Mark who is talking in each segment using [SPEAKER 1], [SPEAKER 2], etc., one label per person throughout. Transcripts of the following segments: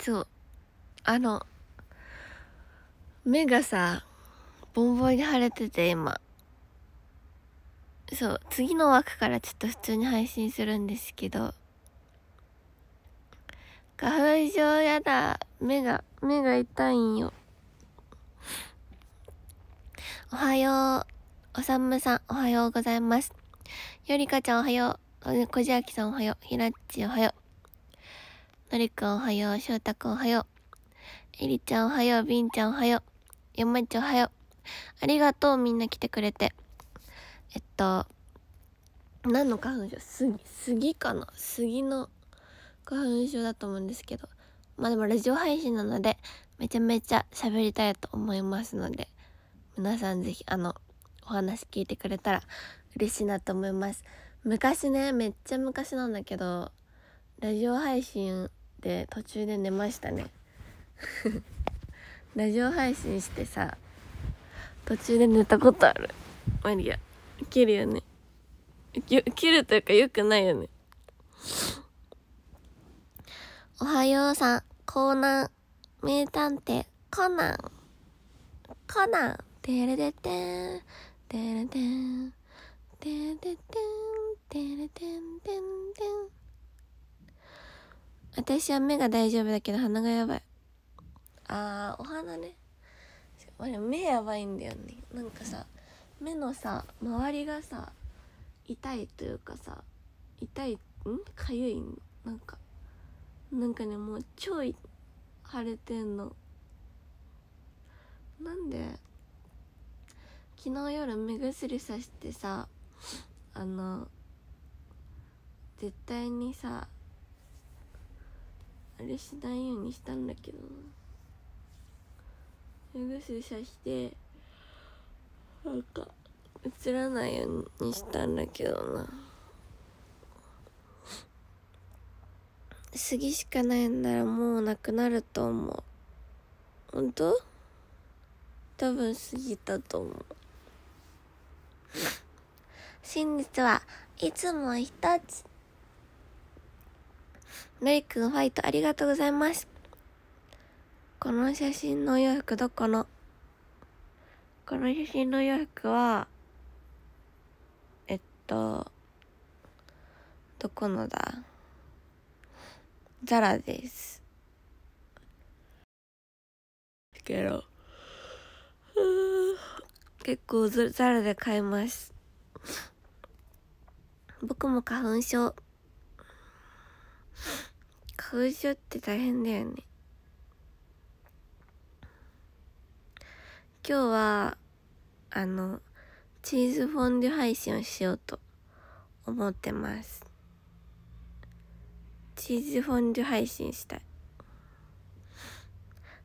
[SPEAKER 1] そう。あの、目がさ、ボンボンに腫れてて、今。そう、次の枠からちょっと普通に配信するんですけど。花粉症やだ。目が、目が痛いんよ。おはよう。おさむさん、おはようございます。よりかちゃん、おはよう。こじあきさん、おはよう。ひらっち、おはよう。のりくんおはよう、翔太君くんおはよう。えりちゃんおはよう、びんちゃんおはよう。山まちおはよう。ありがとう、みんな来てくれて。えっと、何の花粉症す、杉かな杉の花粉症だと思うんですけど。まあでもラジオ配信なので、めちゃめちゃ喋りたいと思いますので、皆さんぜひ、あの、お話聞いてくれたら嬉しいなと思います。昔ね、めっちゃ昔なんだけど、ラジオ配信って途中で寝ましたね ラジオ配信してさ途中で寝たことあるマリア切るよね切るというかよくないよねおはようさんコーナー名探偵コナンコナンテテンでてテてれてんテンテんテンテンテンテン私は目が大丈夫だけど鼻がやばいあーお花ね目やばいんだよねなんかさ目のさ周りがさ痛いというかさ痛いんかゆいなんかなんかねもう超腫れてんのなんで昨日夜目薬さしてさあの絶対にさあれしないようにしたんだけどぐすしゃしてなんか映らないようにしたんだけどな杉しかないんならもうなくなると思う本当多分すぎたと思う真実はいつも一つのイくファイトありがとうございます。この写真のお洋服どこのこの写真の洋服は、えっと、どこのだザラです。けど、結構ザラで買います。僕も花粉症。風習って大変だよね今日はあのチーズフォンデュ配信をしようと思ってますチーズフォンデュ配信したい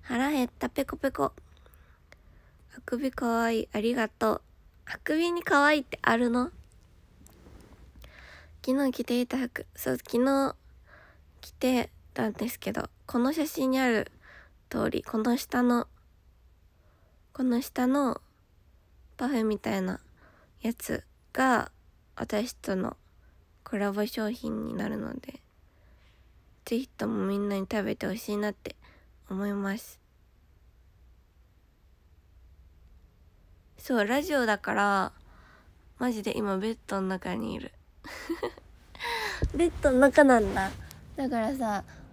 [SPEAKER 1] 腹減ったペコペコあくびかわいいありがとうあくびにかわいいってあるの昨日着ていた服そう昨日着てたんですけどこの写真にある通りこの下のこの下のパフェみたいなやつが私とのコラボ商品になるので是非ともみんなに食べてほしいなって思いますそうラジオだからマジで今ベッドの中にいる ベッドの中なんだだからさ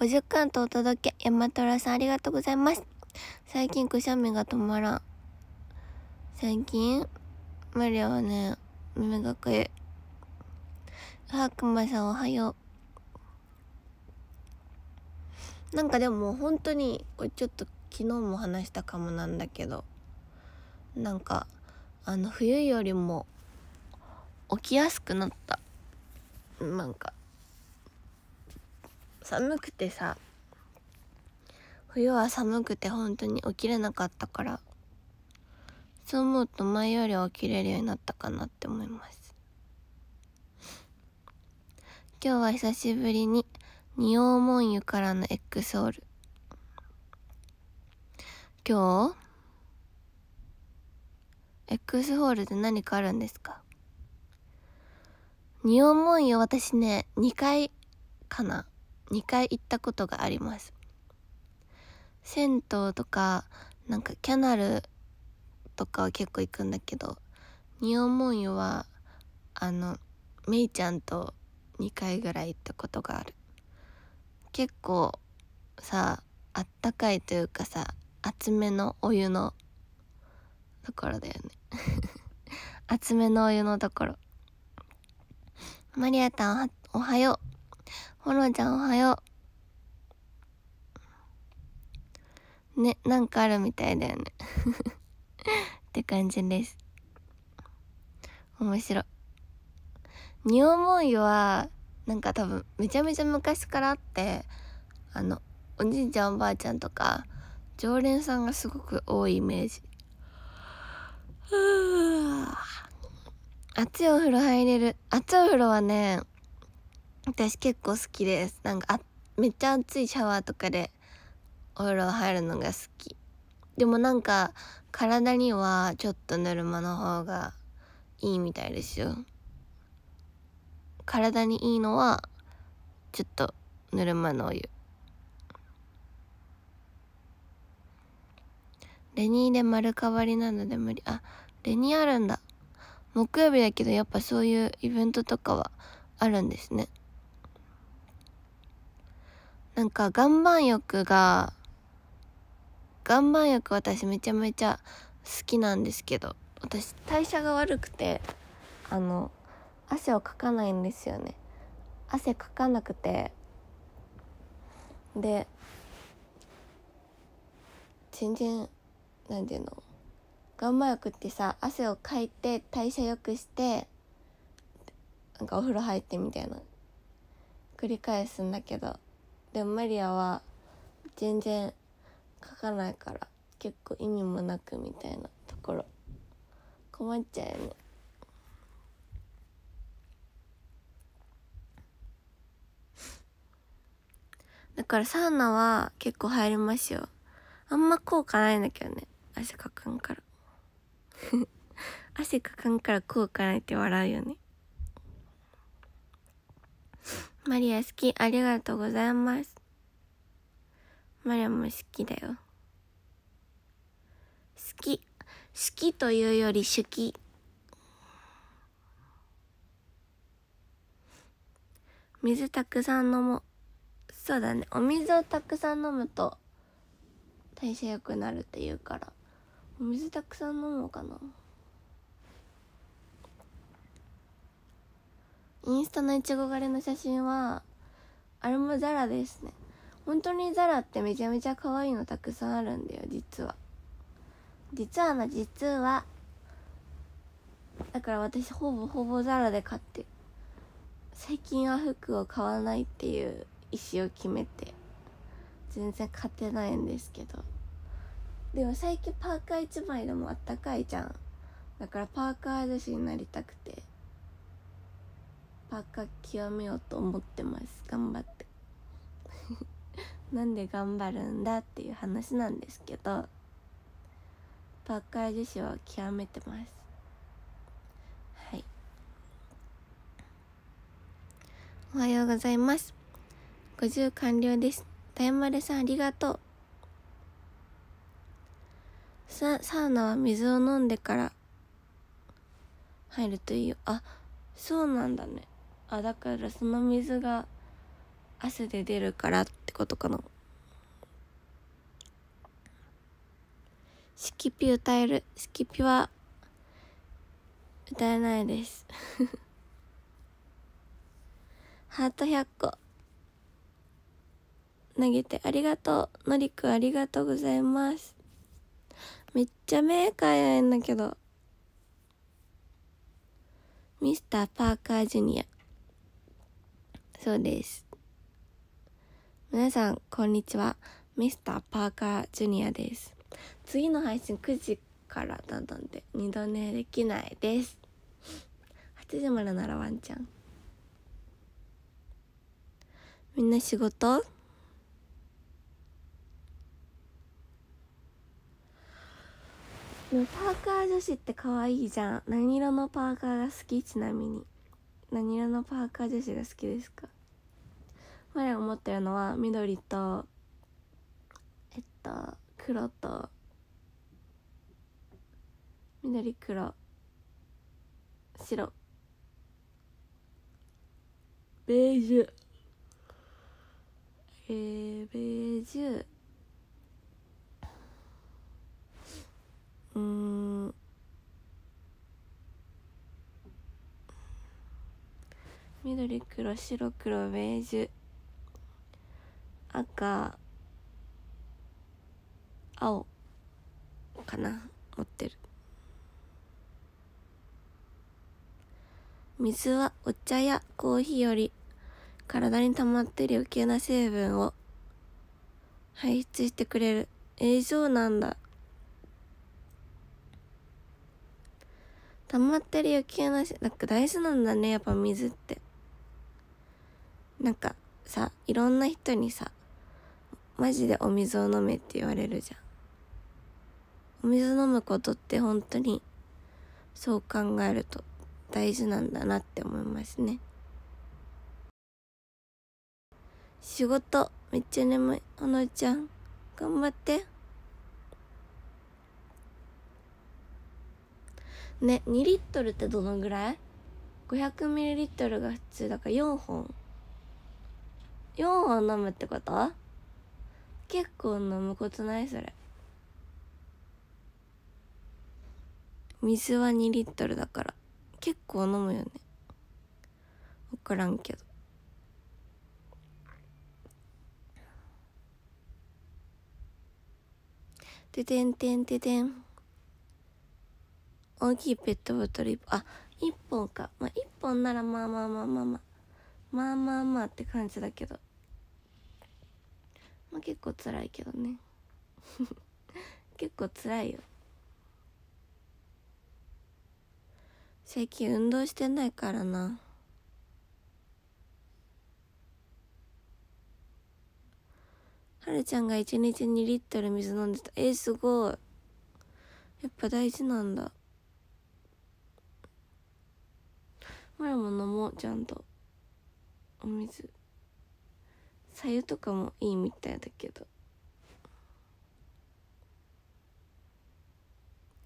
[SPEAKER 1] 50巻とお届け、山虎さんありがとうございます。最近くしゃみが止まらん。最近、マリアはね、耳がかゆい。白馬さんおはよう。なんかでも本当に、これちょっと昨日も話したかもなんだけど、なんか、あの冬よりも起きやすくなった。なんか寒くてさ冬は寒くて本当に起きれなかったからそう思うと前よりは起きれるようになったかなって思います今日は久しぶりに仁王門湯からのエッグソール今日 X ホールで何かあるんですか仁王門湯私ね2回かな2回行ったことがあります銭湯とかなんかキャナルとかは結構行くんだけど仁王門湯はあのめいちゃんと2回ぐらい行ったことがある結構さあったかいというかさ厚めのお湯のところだよね 厚めのお湯のところマリアタンおはようほろちゃんおはよう。ね、なんかあるみたいだよね って感じです。面白い。にオモは、なんか多分、めちゃめちゃ昔からあって、あの、おじいちゃんおばあちゃんとか、常連さんがすごく多いイメージ。熱 いお風呂入れる。熱いお風呂はね、私結構好きですなんかあめっちゃ熱いシャワーとかでお風呂入るのが好きでもなんか体にはちょっとぬるまの方がいいみたいですよ体にいいのはちょっとぬるまのお湯レニーで丸かわりなので無理あレニーあるんだ木曜日だけどやっぱそういうイベントとかはあるんですねなんか岩盤浴が岩盤浴私めちゃめちゃ好きなんですけど私代謝が悪くてあの汗をかかないんですよね汗かかなくてで全然何ていうの岩盤浴ってさ汗をかいて代謝良くしてなんかお風呂入ってみたいな繰り返すんだけどでもマリアは全然書かないから結構意味もなくみたいなところ困っちゃうよねだからサウナは結構入りますよあんま効果ないんだけどね汗かかんから 汗かかんから効果ないって笑うよねマリア好き、ありがとうございます。マリアも好きだよ。好き。好きというより手記。水たくさん飲もう。そうだね。お水をたくさん飲むと代謝良くなるっていうから。お水たくさん飲もうかな。インスタのイチゴ狩りの写真はあれもザラですね本当にザラってめちゃめちゃ可愛いのたくさんあるんだよ実は実はな実はだから私ほぼほぼザラで買って最近は服を買わないっていう意思を決めて全然買ってないんですけどでも最近パーカー1枚でもあったかいじゃんだからパーカー女子になりたくてパーカー極めようと思ってます頑張って なんで頑張るんだっていう話なんですけどパーカー自身は極めてますはいおはようございます50完了です大丸さんありがとうササウナは水を飲んでから入るというあそうなんだねあだからその水が汗で出るからってことかなスキピ歌えるスキピは歌えないです ハート100個投げてありがとうのりくありがとうございますめっちゃ目かゆいんだけどミスターパーカージュニアそうです。皆さん、こんにちは。ミスターパーカージュニアです。次の配信9時からなので、二度寝できないです。8時までならワンちゃん。みんな仕事パーカー女子って可愛いじゃん。何色のパーカーが好きちなみに。何色のパーカー女子が好きですか我が持ってるのは緑とえっと黒と緑黒白ベージュえー、ベージュ黒白黒ベージュ赤青かな持ってる水はお茶やコーヒーより体に溜まってる余計な成分を排出してくれる栄養なんだ溜まってる余計ななんか大事なんだねやっぱ水ってなんかさいろんな人にさマジでお水を飲めって言われるじゃんお水飲むことって本当にそう考えると大事なんだなって思いますね仕事めっちゃ眠いあのちゃん頑張ってね2リットルってどのぐらい ?500 ミリリットルが普通だから4本4を飲むってこと結構飲むことないそれ水は2リットルだから結構飲むよね分からんけどててんてんててん大きいペットボトル1本あ一1本かまあ1本ならまあまあまあまあまあまあまあまあって感じだけどまあ、結構辛いけどね 結構辛いよ最近運動してないからなはるちゃんが1日2リットル水飲んでたえー、すごいやっぱ大事なんだマらも飲もうちゃんとお水さゆとかもいいみたいだけど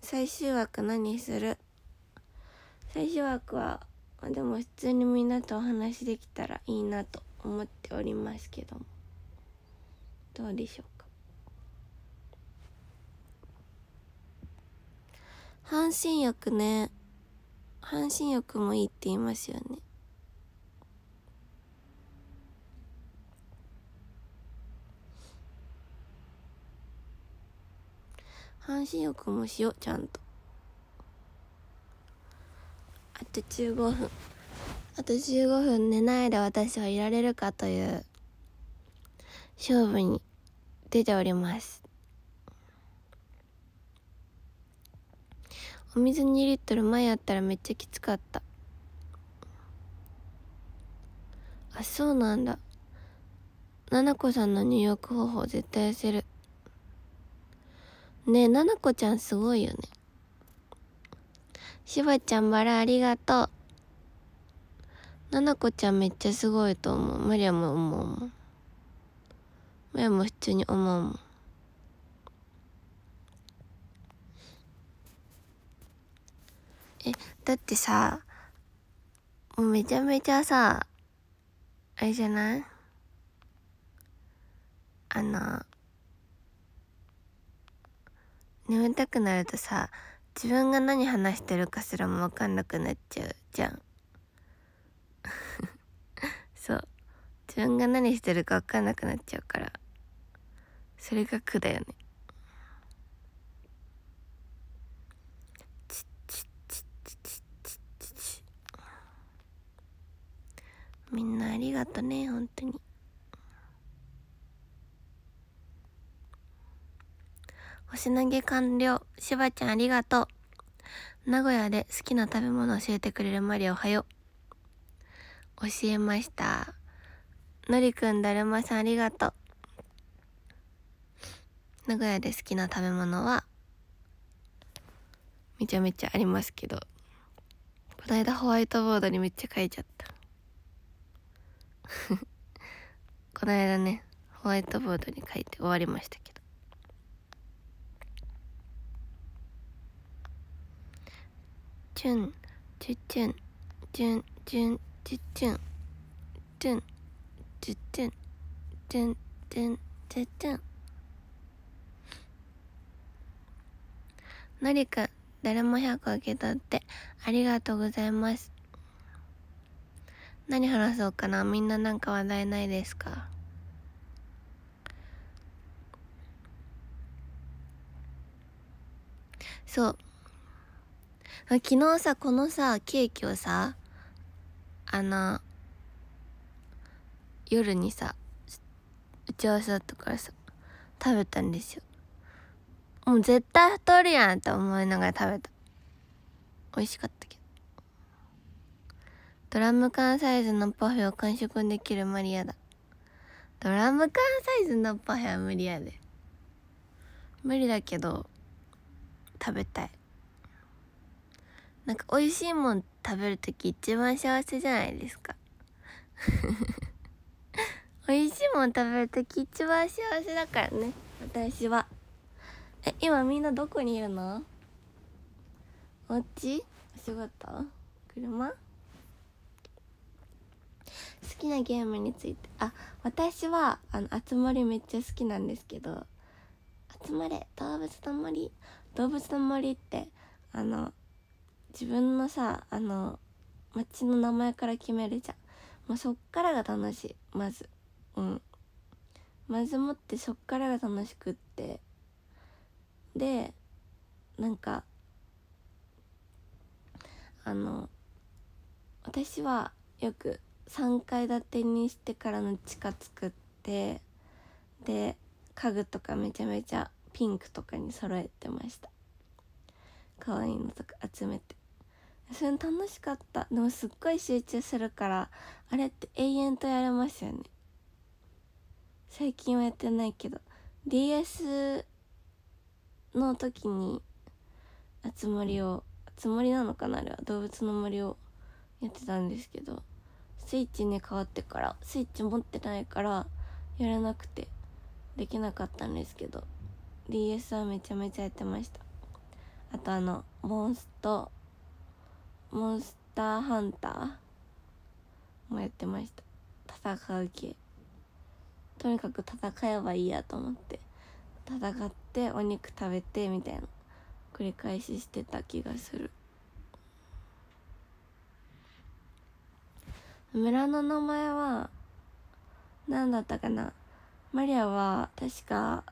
[SPEAKER 1] 最終枠何する最終枠はでも普通にみんなとお話できたらいいなと思っておりますけどもどうでしょうか半身浴ね半身浴もいいって言いますよね半身浴もしようちゃんとあと15分あと15分寝ないで私はいられるかという勝負に出ておりますお水2リットル前やったらめっちゃきつかったあそうなんだななこさんの入浴方法絶対痩せるねななこちゃんすごいよね。しばちゃんバラありがとう。ななこちゃんめっちゃすごいと思う。マリアも思うもん。マリアも普通に思うもん。え、だってさ、もうめちゃめちゃさ、あれじゃないあの、眠たくなるとさ自分が何話してるかすらも分かんなくなっちゃうじゃん そう自分が何してるか分かんなくなっちゃうからそれが苦だよねみんなありがとね本当に。お品げ完了。しばちゃんありがとう。名古屋で好きな食べ物教えてくれるマリおはよう。教えました。のりくんだるまさんありがとう。名古屋で好きな食べ物は、めちゃめちゃありますけど、こないだホワイトボードにめっちゃ書いちゃった。こないだね、ホワイトボードに書いて終わりましたけど。チュンチュチュンチュンチュンチュチュンチュンチュチュンチュンチュンチュチュンのりく誰も100受け取ってありがとうございます何話そうかなみんななんか話題ないですかそう昨日さ、このさ、ケーキをさ、あの、夜にさ、打ち合わせだったからさ、食べたんですよ。もう絶対太るやんって思いながら食べた。美味しかったけど。ドラム缶サイズのパフェを完食できるマリアだ。ドラム缶サイズのパフェは無理やで。無理だけど、食べたい。なんか美味しいもん食べる時一番幸せじゃないですか 美味しいもん食べる時一番幸せだからね私はえ今みんなどこにいるのお家お仕事車好きなゲームについてあ私はあの集まりめっちゃ好きなんですけど集まれ動物の森動物の森ってあの自分のさあの町の名前から決めるじゃんもうそっからが楽しいまずうんまずもってそっからが楽しくってでなんかあの私はよく3階建てにしてからの地下作ってで家具とかめちゃめちゃピンクとかに揃えてました可愛いのとか集めてそれ楽しかったでもすっごい集中するからあれって永遠とやれますよね最近はやってないけど DS の時にあつ森をあつ森なのかなあれは動物の森をやってたんですけどスイッチに変わってからスイッチ持ってないからやらなくてできなかったんですけど DS はめちゃめちゃやってましたあとあのモンストモンスターハンターもやってました戦う系とにかく戦えばいいやと思って戦ってお肉食べてみたいな繰り返ししてた気がする村の名前は何だったかなマリアは確か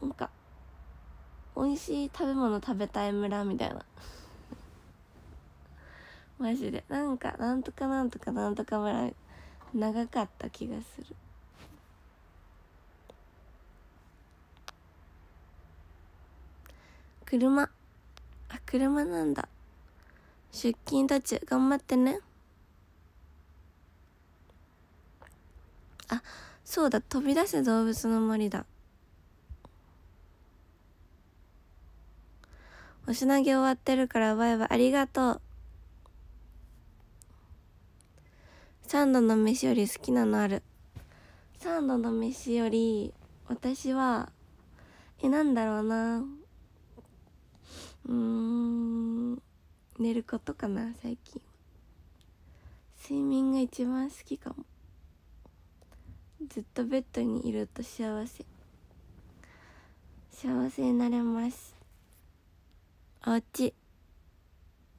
[SPEAKER 1] なんか美味しい食べ物食べたい村みたいなマジでなんかなんとかなんとかなんとか村長かった気がする車あ車なんだ出勤途中頑張ってねあそうだ飛び出せ動物の森だお品なげ終わってるからバイイありがとう。サンドの飯より好きなのある。サンドの飯より、私は、え、なんだろうな。うん、寝ることかな、最近。睡眠が一番好きかも。ずっとベッドにいると幸せ。幸せになれます。おうち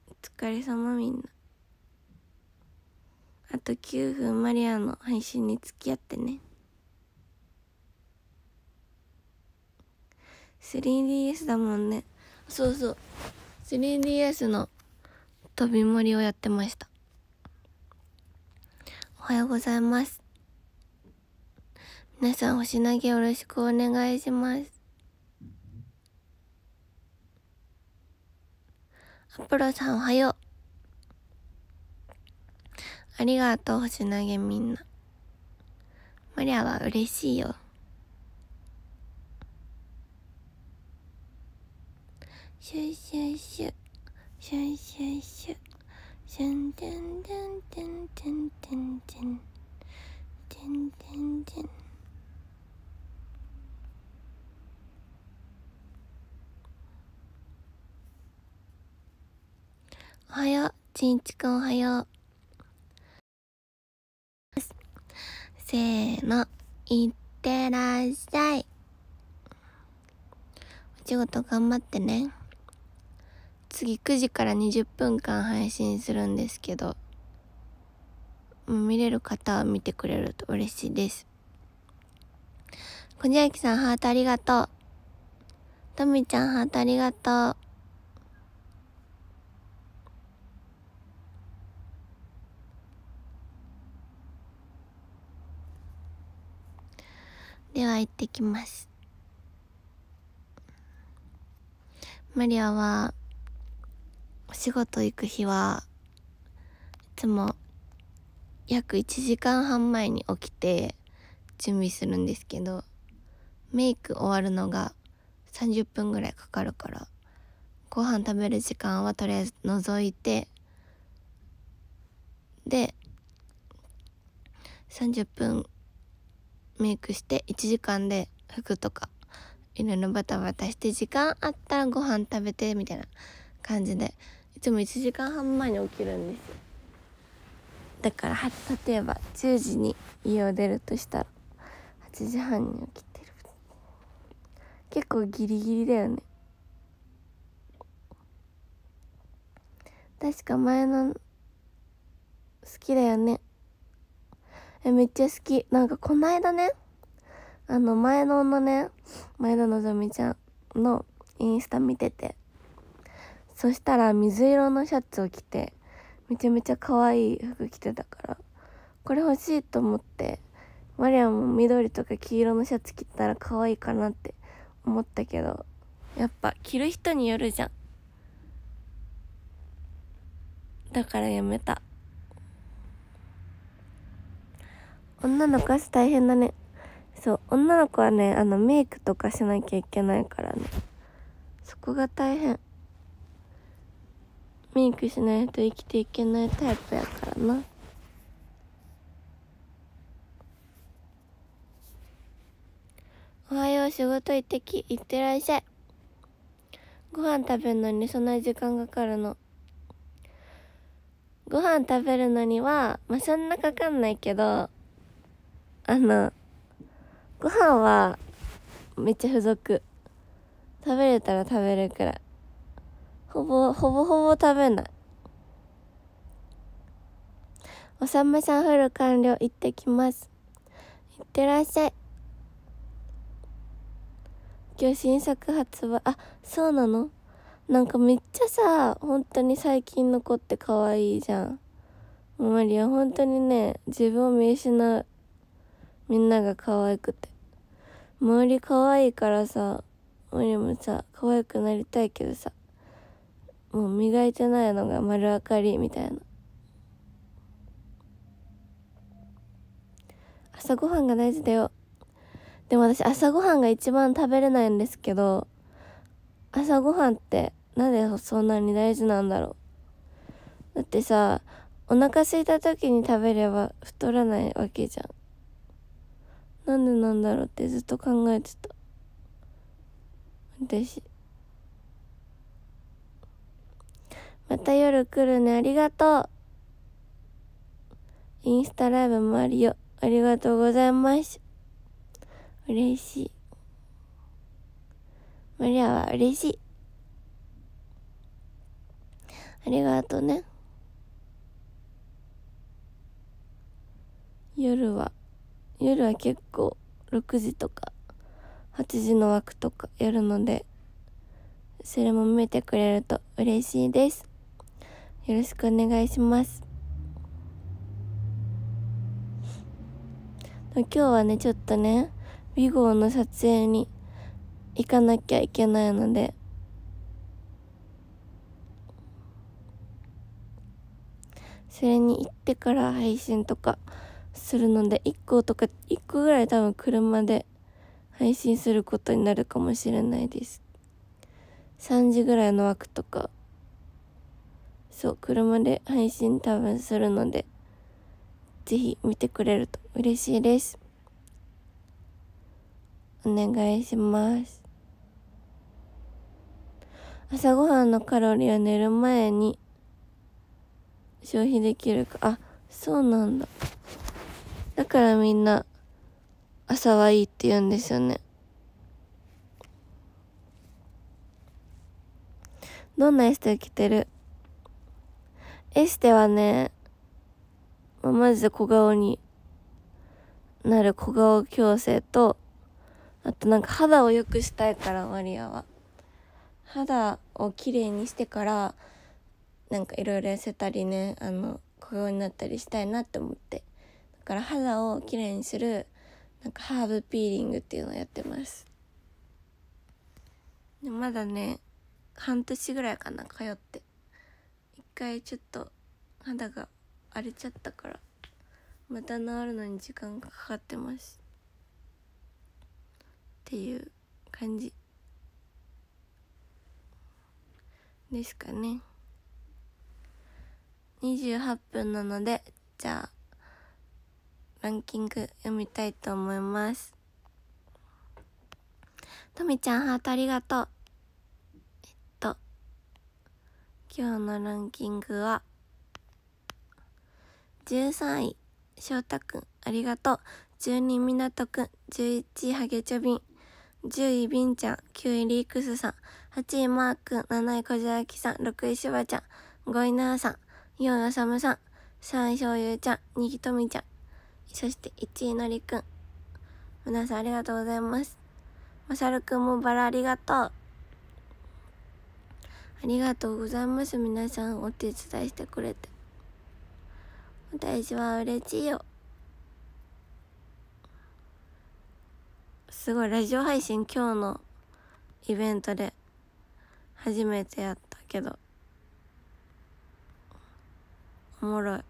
[SPEAKER 1] お疲れ様みんなあと9分マリアの配信に付き合ってね 3DS だもんねそうそう 3DS の飛び盛りをやってましたおはようございます皆さん星投げよろしくお願いしますアプロさんおはよう。ありがとう、星投げみんな。マリアは嬉しいよ。シュシュシュ、シュシュシュ、シュンテンテンテンテンテンテン、テンテンテン。おはよう。ちんちくんおはよう。せーの。いってらっしゃい。お仕事頑張ってね。次9時から20分間配信するんですけど、見れる方は見てくれると嬉しいです。こじあきさんハートありがとう。とみちゃんハートありがとう。では行ってきますマリアはお仕事行く日はいつも約1時間半前に起きて準備するんですけどメイク終わるのが30分ぐらいかかるからご飯食べる時間はとりあえず除いてで30分メイクして1時間で服とかいろいろバタバタして時間あったらご飯食べてみたいな感じでいつも1時間半前に起きるんですだから例えば10時に家を出るとしたら8時半に起きてる結構ギリギリだよね確か前の好きだよねえめっちゃ好きなんかこないだねあの前ののね前田のぞみちゃんのインスタ見ててそしたら水色のシャツを着てめちゃめちゃ可愛い服着てたからこれ欲しいと思ってマリアも緑とか黄色のシャツ着たら可愛いかなって思ったけどやっぱ着る人によるじゃんだからやめた。女の子は大変だね。そう、女の子はね、あの、メイクとかしなきゃいけないからね。そこが大変。メイクしないと生きていけないタイプやからな。おはよう、仕事行ってき、行ってらっしゃい。ご飯食べるのにそんな時間かかるの。ご飯食べるのには、まあ、そんなかかんないけど、あの、ご飯はめっちゃ付属。食べれたら食べるくらい。ほぼ、ほぼほぼ食べない。おさむさんフル完了行ってきます。行ってらっしゃい。今日新作発売、あ、そうなのなんかめっちゃさ、本当に最近の子って可愛いじゃん。マリア本当にね、自分を見失うみんなが可愛くて。周り可愛いからさ、俺もさ、可愛くなりたいけどさ、もう磨いてないのが丸分かりみたいな。朝ごはんが大事だよ。でも私朝ごはんが一番食べれないんですけど、朝ごはんってなぜそんなに大事なんだろう。だってさ、お腹すいた時に食べれば太らないわけじゃん。なんでなんだろうってずっと考えてた私また夜来るねありがとうインスタライブもあるよありがとうございます嬉しいマリアは嬉しいありがとうね夜は夜は結構6時とか8時の枠とかやるのでそれも見てくれると嬉しいですよろしくお願いします今日はねちょっとね美号の撮影に行かなきゃいけないのでそれに行ってから配信とかするので1個とか1個ぐらい多分車で配信することになるかもしれないです3時ぐらいの枠とかそう車で配信多分するので是非見てくれると嬉しいですお願いします朝ごはんのカロリーは寝る前に消費できるかあそうなんだだからみんな、朝はいいって言うんですよね。どんなエステを着てるエステはね、まあ、マジで小顔になる小顔矯正と、あとなんか肌を良くしたいから、マリアは。肌をきれいにしてから、なんかいろいろ痩せたりね、あの、小顔になったりしたいなって思って。から肌をきれいにするなんかハーブピーリングっていうのをやってますでまだね半年ぐらいかな通って一回ちょっと肌が荒れちゃったからまた治るのに時間がかかってますっていう感じですかね28分なのでじゃあランキング読みたいと思います。とみちゃん、ハートありがとう。えっと、今日のランキングは、13位、翔太くん、ありがとう。12位、みなとくん。11位、ハゲチョビン。10位、ビンちゃん。9位、リークスさん。8位、マーくん。7位、小じあきさん。6位、しばちゃん。5位、なあさん。4位、あさむさん。3位、しょうゆうちゃん。2位、とみちゃん。そして1位のりくん。皆さんありがとうございます。まさるくんもバラありがとう。ありがとうございます。皆さんお手伝いしてくれて。私は嬉しいよ。すごい、ラジオ配信今日のイベントで初めてやったけど、おもろい。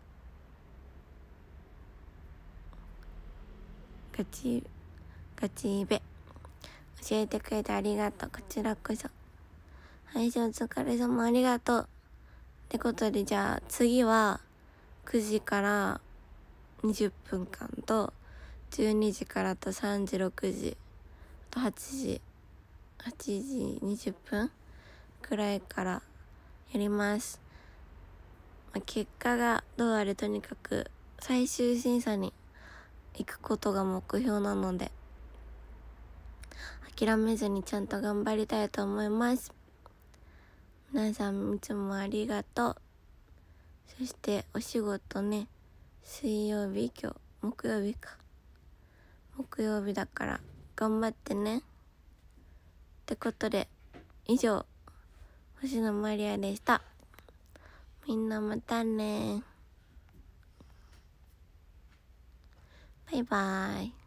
[SPEAKER 1] ガチ、ガチベ。教えてくれてありがとう。こちらこそ。配信お疲れ様ありがとう。ってことで、じゃあ次は9時から20分間と、12時からと3時、6時、と8時、8時20分くらいからやります。ま結果がどうあれとにかく最終審査に行くことが目標なので、諦めずにちゃんと頑張りたいと思います。皆さんいつもありがとう。そしてお仕事ね、水曜日今日、木曜日か。木曜日だから頑張ってね。ってことで、以上、星野マリアでした。みんなまたねバイバイ。